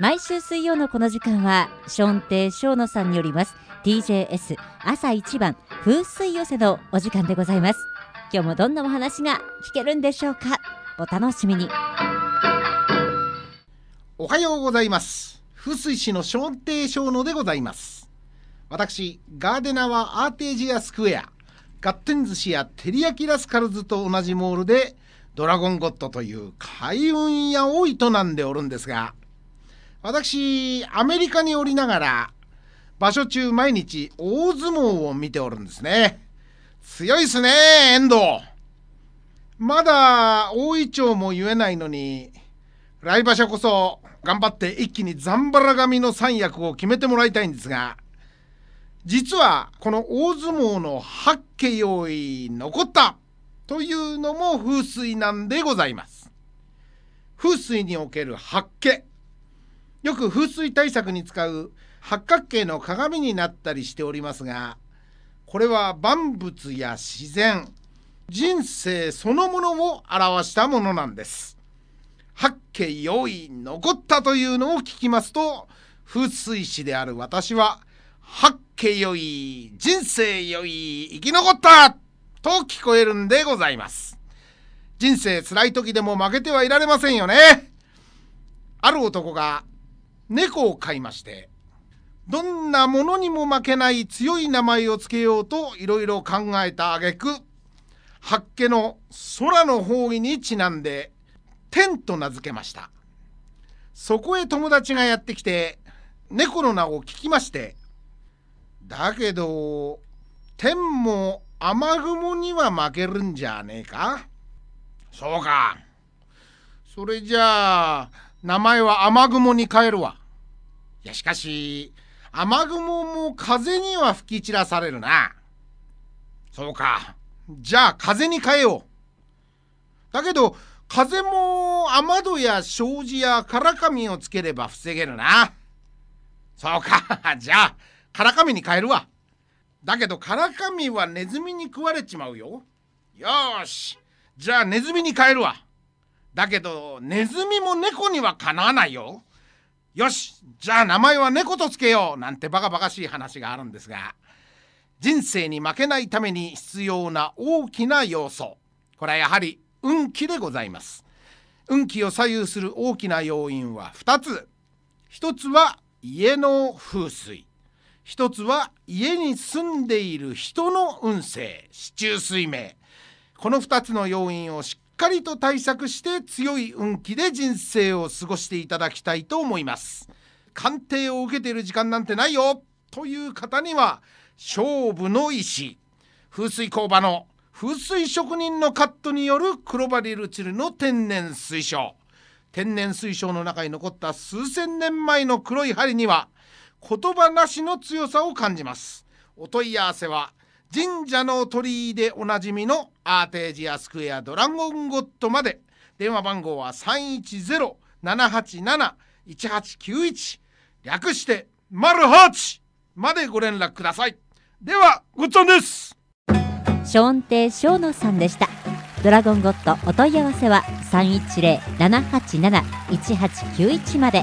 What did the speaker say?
毎週水曜のこの時間は、ショーン亭ショーノさんによります、TJS 朝一番風水寄せのお時間でございます。今日もどんなお話が聞けるんでしょうか。お楽しみに。おはようございます。風水師のショーン亭ショーノでございます。私、ガーデナはアーテージアスクエア、ガッテン寿司や照り焼きラスカルズと同じモールで、ドラゴンゴッドという開運屋を営んでおるんですが、私、アメリカにおりながら、場所中毎日大相撲を見ておるんですね。強いっすね、遠藤。まだ大いちょうも言えないのに、来場所こそ頑張って一気にザンバラ髪の三役を決めてもらいたいんですが、実はこの大相撲の八家用意残ったというのも風水なんでございます。風水における八家。よく風水対策に使う八角形の鏡になったりしておりますがこれは万物や自然人生そのものを表したものなんです八景良い残ったというのを聞きますと風水師である私は八景良い人生良い生き残ったと聞こえるんでございます人生辛い時でも負けてはいられませんよねある男が猫を飼いましてどんなものにも負けない強い名前をつけようといろいろ考えた挙句八家の空の方位にちなんで天と名付けましたそこへ友達がやってきて猫の名を聞きましてだけど天も雨雲には負けるんじゃねえかそうかそれじゃあ名前は雨雲に変えるわいやしかし雨雲も風には吹き散らされるなそうかじゃあ風に変えようだけど風も雨戸や障子やからかみをつければ防げるなそうか じゃあからかみに変えるわだけどからかみはネズミに食われちまうよよしじゃあネズミに変えるわだけどネズミも猫にはかなわないよよしじゃあ名前は猫とつけようなんてバカバカしい話があるんですが人生に負けないために必要な大きな要素これはやはり運気でございます運気を左右する大きな要因は2つ1つは家の風水1つは家に住んでいる人の運勢市中水命この2つの要因をしっかりと対策して強い運気で人生を過ごしていただきたいと思います鑑定を受けている時間なんてないよという方には勝負の石風水工場の風水職人のカットによる黒バリルチルの天然水晶天然水晶の中に残った数千年前の黒い針には言葉なしの強さを感じますお問い合わせは神社の鳥居でおなじみのアーテージアスクエアドラゴンゴッドまで電話番号は310-787-1891略して丸八までご連絡くださいではごっちゃんですショーン亭シノさんでしたドラゴンゴッドお問い合わせは310-787-1891まで